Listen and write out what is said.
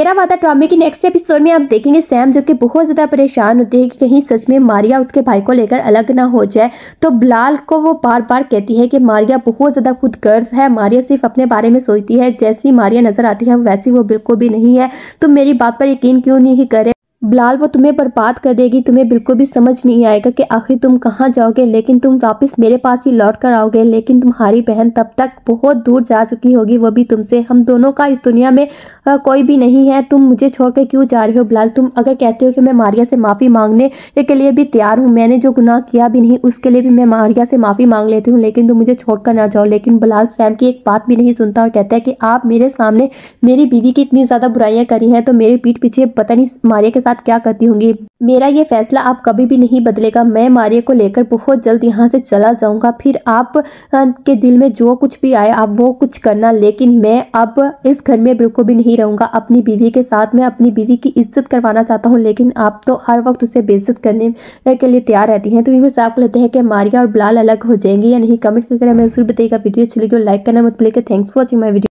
मेरा वादा टॉमी की नेक्स्ट एपिसोड में आप देखेंगे सैम जो कि बहुत ज़्यादा परेशान होती है कि कहीं सच में मारिया उसके भाई को लेकर अलग ना हो जाए तो बिलाल को वो बार बार कहती है कि मारिया बहुत ज़्यादा खुद गर्ज है मारिया सिर्फ अपने बारे में सोचती है जैसी मारिया नज़र आती है वैसी वो बिल्कुल भी नहीं है तुम तो मेरी बात पर यकीन क्यों नहीं करे बिलाल वो तुम्हें बर्बाद कर देगी तुम्हें बिल्कुल भी समझ नहीं आएगा कि आखिर तुम कहाँ जाओगे लेकिन तुम वापस मेरे पास ही लौट कर आओगे लेकिन तुम्हारी बहन तब तक बहुत दूर जा चुकी होगी वो भी तुमसे हम दोनों का इस दुनिया में आ, कोई भी नहीं है तुम मुझे छोड़ कर क्यों जा रहे हो बिलाल तुम अगर कहते हो कि मैं मारिया से माफ़ी मांगने के लिए भी तैयार हूँ मैंने जो गुनाह किया भी नहीं उसके लिए भी मैं मारिया से माफ़ी मांग लेती हूँ लेकिन तुम मुझे छोड़ कर ना जाओ लेकिन बिलाल सैम की एक बात भी नहीं सुनता और कहता है कि आप मेरे सामने मेरी बीवी की इतनी ज़्यादा बुराइयाँ करी हैं तो मेरे पीठ पीछे पता नहीं मारिया के साथ साथ क्या करती होंगी मेरा ये फैसला आप कभी भी नहीं बदलेगा मैं मारिया को लेकर बहुत जल्द यहाँ से चला जाऊँगा फिर आप के दिल में जो कुछ भी आए आप वो कुछ करना लेकिन मैं अब इस घर में बिल्कुल भी नहीं रहूँगा अपनी बीवी के साथ मैं अपनी बीवी की इज्जत करवाना चाहता हूँ लेकिन आप तो हर वक्त उसे बेइज्जत करने के लिए तैयार रहती हैं तो साहब आपको लेते हैं कि मारिया और बिलाल अलग हो जाएंगे या नहीं कमेंट करके मैं जरूर बताइएगा वीडियो अच्छी लगी और लाइक करना मत भूलिएगा thanks for watching my video